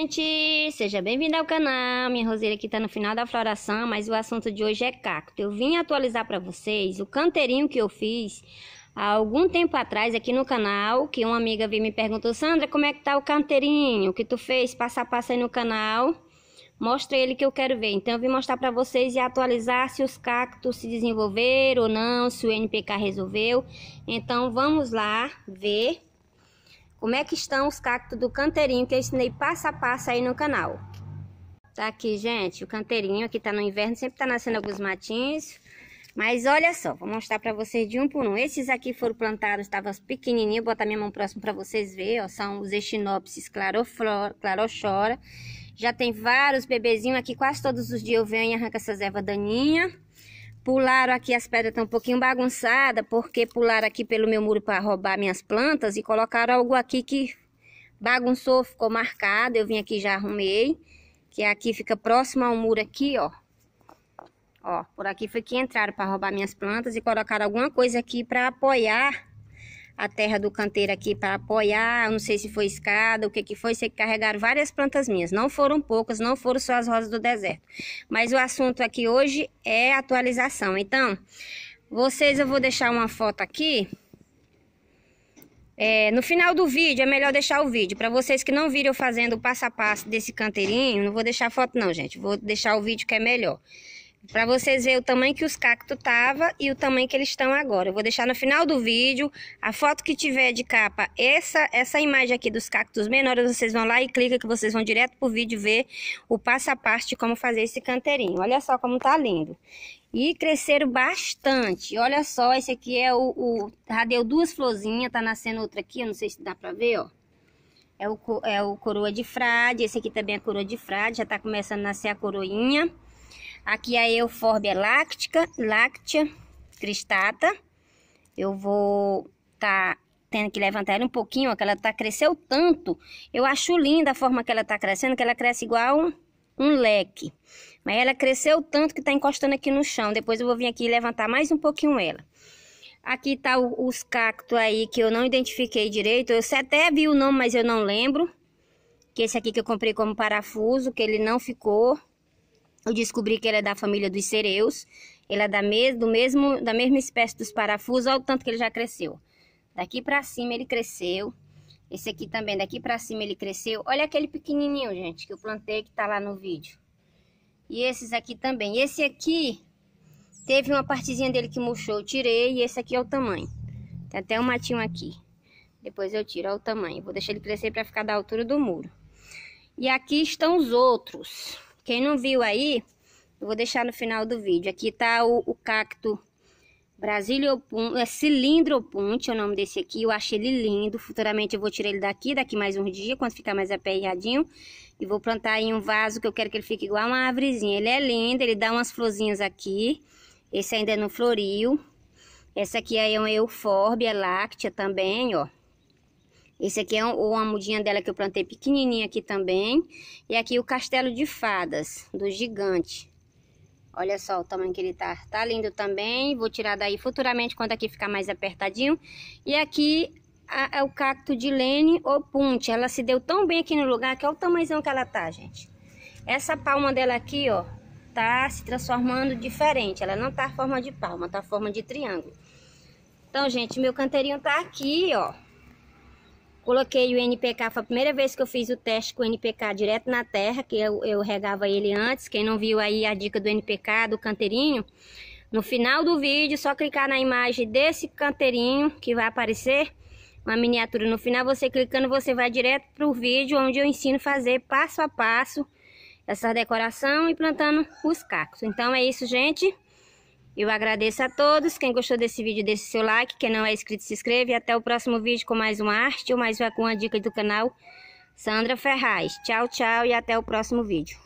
gente! Seja bem-vindo ao canal. Minha roseira aqui tá no final da floração, mas o assunto de hoje é cacto. Eu vim atualizar para vocês o canteirinho que eu fiz há algum tempo atrás aqui no canal, que uma amiga veio me perguntou, Sandra, como é que tá o canteirinho que tu fez passo a passo aí no canal? Mostra ele que eu quero ver. Então eu vim mostrar para vocês e atualizar se os cactos se desenvolveram ou não, se o NPK resolveu. Então vamos lá ver como é que estão os cactos do canteirinho que eu ensinei passo a passo aí no canal. Tá aqui, gente, o canteirinho aqui tá no inverno, sempre tá nascendo alguns matinhos. Mas olha só, vou mostrar pra vocês de um por um. Esses aqui foram plantados, estavam pequenininhos, vou botar minha mão próximo pra vocês verem, ó. São os Echinopsis clarochora. Já tem vários bebezinhos aqui, quase todos os dias eu venho e arranco essas ervas daninhas. Pularam aqui, as pedras estão um pouquinho bagunçadas, porque pularam aqui pelo meu muro para roubar minhas plantas e colocaram algo aqui que bagunçou, ficou marcado. Eu vim aqui já arrumei, que aqui fica próximo ao muro aqui, ó. Ó, por aqui foi que entraram para roubar minhas plantas e colocaram alguma coisa aqui para apoiar a terra do canteiro aqui para apoiar, não sei se foi escada, o que que foi, sei que carregaram várias plantas minhas, não foram poucas, não foram só as rosas do deserto. Mas o assunto aqui hoje é atualização. Então, vocês eu vou deixar uma foto aqui. É, no final do vídeo, é melhor deixar o vídeo. Para vocês que não viram fazendo o passo a passo desse canteirinho, não vou deixar foto não, gente. Vou deixar o vídeo que é melhor para vocês verem o tamanho que os cactos tava e o tamanho que eles estão agora. Eu vou deixar no final do vídeo a foto que tiver de capa, essa essa imagem aqui dos cactos menores, vocês vão lá e clica que vocês vão direto pro vídeo ver o passo a passo de como fazer esse canteirinho. Olha só como tá lindo. E cresceram bastante. Olha só, esse aqui é o, o radeu duas florzinhas, tá nascendo outra aqui, eu não sei se dá para ver, ó. É o, é o coroa de frade, esse aqui também é coroa de frade, já tá começando a nascer a coroinha. Aqui é a euforbia láctica, láctea, cristata. Eu vou tá tendo que levantar ela um pouquinho, ó, que ela tá cresceu tanto. Eu acho linda a forma que ela tá crescendo, que ela cresce igual um, um leque. Mas ela cresceu tanto que tá encostando aqui no chão. Depois eu vou vir aqui e levantar mais um pouquinho ela. Aqui tá o, os cactos aí que eu não identifiquei direito. Eu até vi o nome, mas eu não lembro. Que esse aqui que eu comprei como parafuso, que ele não ficou. Eu descobri que ele é da família dos cereus. Ele é da, mes do mesmo, da mesma espécie dos parafusos. Olha o tanto que ele já cresceu. Daqui para cima ele cresceu. Esse aqui também, daqui para cima ele cresceu. Olha aquele pequenininho, gente, que eu plantei, que tá lá no vídeo. E esses aqui também. Esse aqui, teve uma partezinha dele que murchou, eu tirei. E esse aqui é o tamanho. Tem até um matinho aqui. Depois eu tiro, olha o tamanho. Vou deixar ele crescer para ficar da altura do muro. E aqui estão os outros. Quem não viu aí, eu vou deixar no final do vídeo. Aqui tá o, o cacto Brasiliopun, é cilindropunte, é o nome desse aqui. Eu achei ele lindo. Futuramente eu vou tirar ele daqui, daqui mais um dia, quando ficar mais aperreadinho. E vou plantar em um vaso que eu quero que ele fique igual uma árvorezinha. Ele é lindo, ele dá umas florzinhas aqui. Esse ainda é no floril. Essa aqui é uma euforbia é láctea também, ó. Esse aqui é o uma mudinha dela que eu plantei pequenininha aqui também. E aqui o castelo de fadas, do gigante. Olha só o tamanho que ele tá. Tá lindo também. Vou tirar daí futuramente quando aqui ficar mais apertadinho. E aqui é o cacto de lene ou punte. Ela se deu tão bem aqui no lugar que olha o tamanhozão que ela tá, gente. Essa palma dela aqui, ó, tá se transformando diferente. Ela não tá forma de palma, tá forma de triângulo. Então, gente, meu canteirinho tá aqui, ó. Coloquei o NPK, foi a primeira vez que eu fiz o teste com o NPK direto na terra, que eu, eu regava ele antes. Quem não viu aí a dica do NPK, do canteirinho, no final do vídeo, só clicar na imagem desse canteirinho que vai aparecer, uma miniatura no final. Você clicando, você vai direto para o vídeo onde eu ensino a fazer passo a passo essa decoração e plantando os cacos. Então é isso, gente. Eu agradeço a todos. Quem gostou desse vídeo, deixe seu like. Quem não é inscrito, se inscreve. E até o próximo vídeo com mais uma arte ou mais uma dica do canal Sandra Ferraz. Tchau, tchau e até o próximo vídeo.